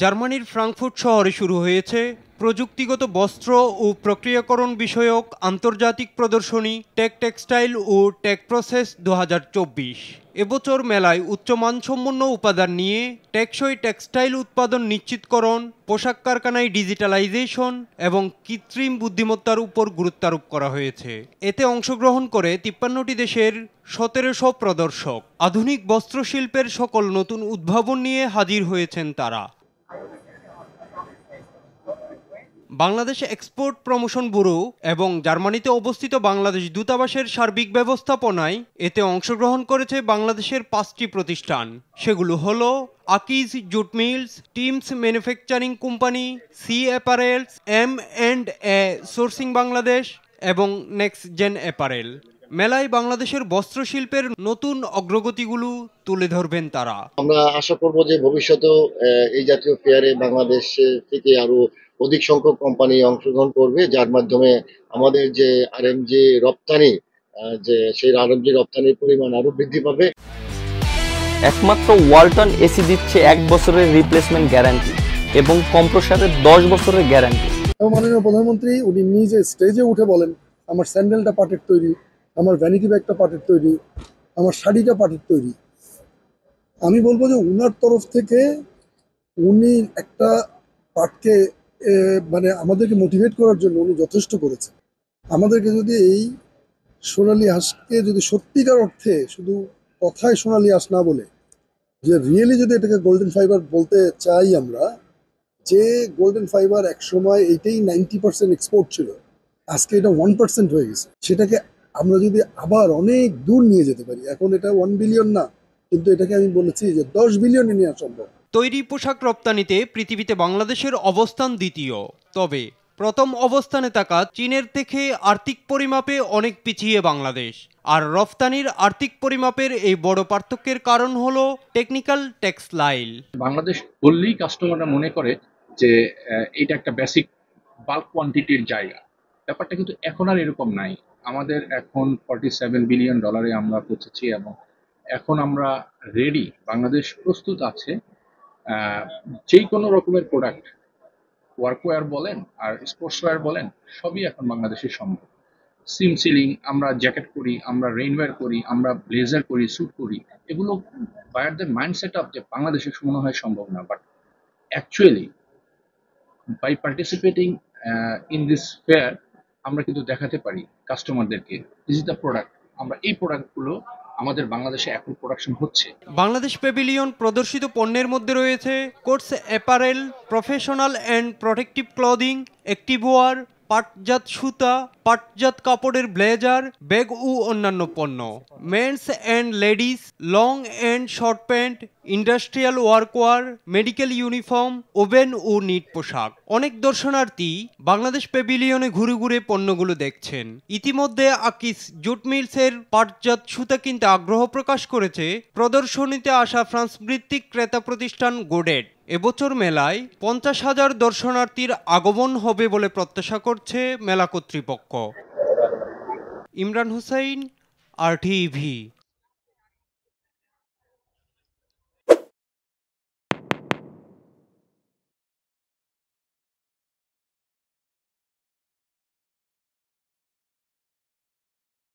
জার্মানির ফ্রাঙ্কফুর্ট শহরে শুরু হয়েছে প্রযুক্তিগত বস্ত্র ও প্রক্রিয়াকরণ বিষয়ক আন্তর্জাতিক প্রদর্শনী টেক টেক্সটাইল ও টেক প্রসেস দু এবছর মেলায় উচ্চমানসম্পন্ন উপাদান নিয়ে টেকসই টেক্সটাইল উৎপাদন নিশ্চিতকরণ পোশাক কারখানায় ডিজিটালাইজেশন এবং কৃত্রিম বুদ্ধিমত্তার উপর গুরুত্বারোপ করা হয়েছে এতে অংশগ্রহণ করে তিপ্পান্নটি দেশের সতেরোশো প্রদর্শক আধুনিক বস্ত্রশিল্পের সকল নতুন উদ্ভাবন নিয়ে হাজির হয়েছেন তারা বাংলাদেশ এক্সপোর্ট প্রমোশন ব্যুরো এবং জার্মানিতে অবস্থিত বাংলাদেশ দূতাবাসের সার্বিক ব্যবস্থাপনায় এতে অংশগ্রহণ করেছে বাংলাদেশের পাঁচটি প্রতিষ্ঠান সেগুলো হল Akij jute mills teams manufacturing company C apparels M and A sourcing Bangladesh এবং নেক্সট জেন অ্যাপারেল মেলায় বাংলাদেশের বস্ত্রশিল্পের নতুন অগ্রগতিগুলো তুলে ধরবেন তারা আমরা আশা করব যে ভবিষ্যতেও এই জাতীয় ফেয়ারে বাংলাদেশ থেকে আরো অধিক সংখ্যক কোম্পানি অংশগ্রহণ করবে যার মাধ্যমে আমাদের যে আরএমজি রপ্তানি যে সেই আরএমজি রপ্তানির পরিমাণ আরও বৃদ্ধি পাবে একমাত্র ওয়ালটন এসি দিচ্ছে এক বছরের রিপ্লেসমেন্ট গ্যারান্টি এবং কম্প্রসারের দশ বছরের গ্যারান্টি মাননীয় প্রধানমন্ত্রী উনি নিজে স্টেজে উঠে বলেন আমার স্যান্ডেলটা পাটের তৈরি আমার ভ্যানিটি ব্যাগটা পাটের তৈরি আমার শাড়িটা পাটের তৈরি আমি বলবো যে উনার তরফ থেকে উনি একটা পাটকে মানে আমাদেরকে মোটিভেট করার জন্য উনি যথেষ্ট করেছে আমাদেরকে যদি এই সোনালি হাঁসকে যদি সত্যিকার অর্থে শুধু কথায় সোনালি হাঁস না বলে যে রিয়েলি যদি এটাকে গোল্ডেন ফাইবার বলতে চাই আমরা যে গোল্ডেন ফাইবার একসময় এইটাই নাইনটি পার্সেন্ট এক্সপোর্ট ছিল আজকে এটা ওয়ান পার্সেন্ট হয়ে গেছে সেটাকে আমরা যদি আবার অনেক দূর নিয়ে যেতে পারি এখন এটা ওয়ান বিলিয়ন না কিন্তু এটাকে আমি বলেছি যে দশ বিলিয়নে নেওয়া সম্ভব তৈরি পোশাক রপ্তানিতে পৃথিবীতে বাংলাদেশের অবস্থান দ্বিতীয় তবে প্রথম অবস্থানে থাকা চীনের থেকে আর্থিক পরিমাপে অনেক পিছিয়ে বাংলাদেশ আর রফতানির আর্থিক পরিমাপের এই বড় পার্থক্যের কারণ হলো টেকনিক্যাল লাইল বাংলাদেশ বললেই কাস্টমাররা মনে করে যে এটা একটা বেসিক বাল্ক কোয়ান্টিটির জায়গা ব্যাপারটা কিন্তু এখন আর এরকম নাই আমাদের এখন ফর্টি সেভেন বিলিয়ন ডলারে আমরা পৌঁছেছি এবং এখন আমরা রেডি বাংলাদেশ প্রস্তুত আছে যেই কোনো রকমের প্রোডাক্ট ওয়ার্কওয়্যার বলেন আর স্পোর্টস ওয়্যার বলেন সবই এখন বাংলাদেশে সম্ভব সিম সিলিং আমরা জ্যাকেট করি আমরা রেইনওয়্যার করি আমরা ব্লেজার করি স্যুট করি এগুলো বায়ারদের মাইন্ডসেট আপ যে বাংলাদেশে মনে হয় সম্ভব না but actually by participating in this fair আমরা কিন্তু দেখাতে পারি কাস্টমারদেরকে দিস ইজ দ্য প্রোডাক্ট আমরা এই প্রোডাক্টগুলো আমাদের বাংলাদেশে অ্যাপল প্রোডাকশন হচ্ছে বাংলাদেশ প্যাভিলিয়ন প্রদর্শিত পণ্যের মধ্যে রয়েছে course apparel professional and protective clothing wear পাটজাত সুতা পাটজাত কাপড়ের ব্লেজার ব্যাগ ও অন্যান্য পণ্য men's and ladies long and short pant industrial workwear medical uniform woven ও নিট পোশাক অনেক দর্শনার্থী বাংলাদেশ প্যাভিলিয়নে ঘুরে ঘুরে পণ্যগুলো দেখছেন ইতিমধ্যে আকিস জুট মিলসের পাটজাত সুতা কিনতে আগ্রহ প্রকাশ করেছে প্রদর্শনীতে আসা ফ্রান্স ভিত্তিক ক্রেতা প্রতিষ্ঠান গোডেট এবছর মেলায় পঞ্চাশ হাজার দর্শনার্থীর আগমন হবে বলে প্রত্যাশা করছে মেলা কর্তৃপক্ষ ইমরান হুসাইন আর টিভি